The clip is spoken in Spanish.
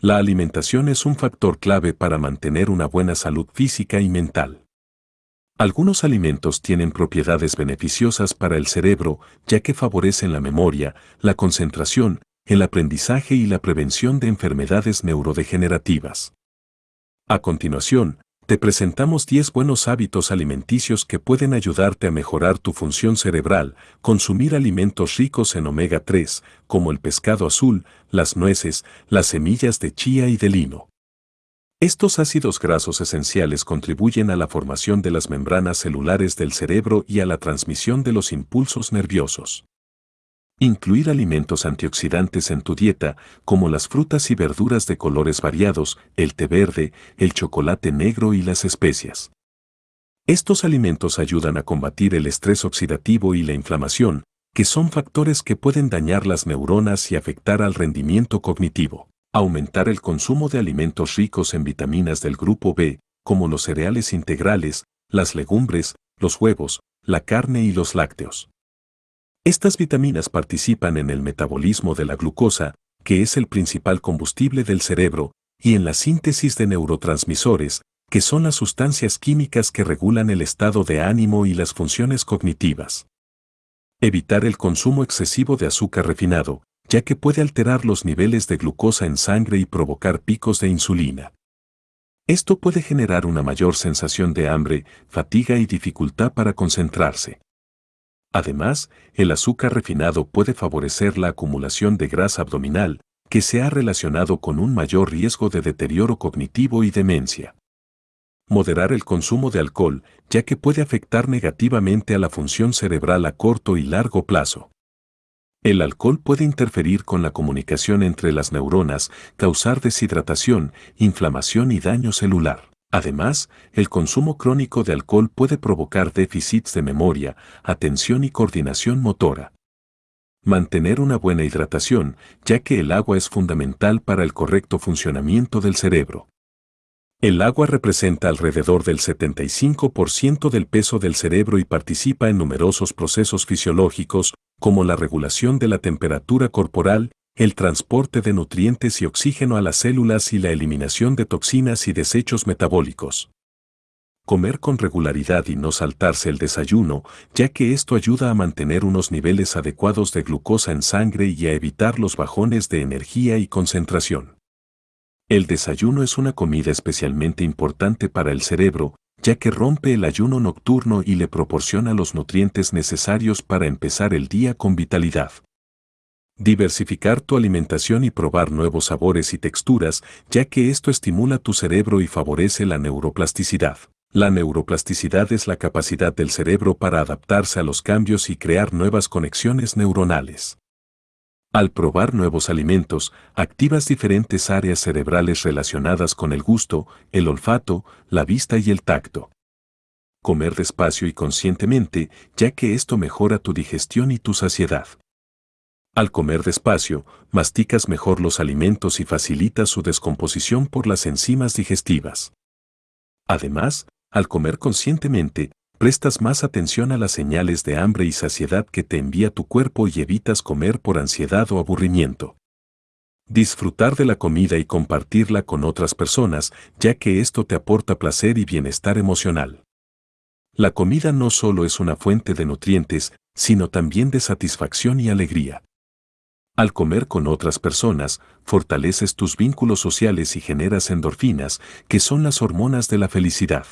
La alimentación es un factor clave para mantener una buena salud física y mental. Algunos alimentos tienen propiedades beneficiosas para el cerebro, ya que favorecen la memoria, la concentración, el aprendizaje y la prevención de enfermedades neurodegenerativas. A continuación, te presentamos 10 buenos hábitos alimenticios que pueden ayudarte a mejorar tu función cerebral, consumir alimentos ricos en omega 3, como el pescado azul, las nueces, las semillas de chía y de lino. Estos ácidos grasos esenciales contribuyen a la formación de las membranas celulares del cerebro y a la transmisión de los impulsos nerviosos. Incluir alimentos antioxidantes en tu dieta, como las frutas y verduras de colores variados, el té verde, el chocolate negro y las especias. Estos alimentos ayudan a combatir el estrés oxidativo y la inflamación, que son factores que pueden dañar las neuronas y afectar al rendimiento cognitivo. Aumentar el consumo de alimentos ricos en vitaminas del grupo B, como los cereales integrales, las legumbres, los huevos, la carne y los lácteos. Estas vitaminas participan en el metabolismo de la glucosa, que es el principal combustible del cerebro, y en la síntesis de neurotransmisores, que son las sustancias químicas que regulan el estado de ánimo y las funciones cognitivas. Evitar el consumo excesivo de azúcar refinado, ya que puede alterar los niveles de glucosa en sangre y provocar picos de insulina. Esto puede generar una mayor sensación de hambre, fatiga y dificultad para concentrarse. Además, el azúcar refinado puede favorecer la acumulación de grasa abdominal, que se ha relacionado con un mayor riesgo de deterioro cognitivo y demencia. Moderar el consumo de alcohol, ya que puede afectar negativamente a la función cerebral a corto y largo plazo. El alcohol puede interferir con la comunicación entre las neuronas, causar deshidratación, inflamación y daño celular. Además, el consumo crónico de alcohol puede provocar déficits de memoria, atención y coordinación motora. Mantener una buena hidratación, ya que el agua es fundamental para el correcto funcionamiento del cerebro. El agua representa alrededor del 75% del peso del cerebro y participa en numerosos procesos fisiológicos, como la regulación de la temperatura corporal el transporte de nutrientes y oxígeno a las células y la eliminación de toxinas y desechos metabólicos. Comer con regularidad y no saltarse el desayuno, ya que esto ayuda a mantener unos niveles adecuados de glucosa en sangre y a evitar los bajones de energía y concentración. El desayuno es una comida especialmente importante para el cerebro, ya que rompe el ayuno nocturno y le proporciona los nutrientes necesarios para empezar el día con vitalidad. Diversificar tu alimentación y probar nuevos sabores y texturas, ya que esto estimula tu cerebro y favorece la neuroplasticidad. La neuroplasticidad es la capacidad del cerebro para adaptarse a los cambios y crear nuevas conexiones neuronales. Al probar nuevos alimentos, activas diferentes áreas cerebrales relacionadas con el gusto, el olfato, la vista y el tacto. Comer despacio y conscientemente, ya que esto mejora tu digestión y tu saciedad. Al comer despacio, masticas mejor los alimentos y facilitas su descomposición por las enzimas digestivas. Además, al comer conscientemente, prestas más atención a las señales de hambre y saciedad que te envía tu cuerpo y evitas comer por ansiedad o aburrimiento. Disfrutar de la comida y compartirla con otras personas, ya que esto te aporta placer y bienestar emocional. La comida no solo es una fuente de nutrientes, sino también de satisfacción y alegría. Al comer con otras personas, fortaleces tus vínculos sociales y generas endorfinas, que son las hormonas de la felicidad.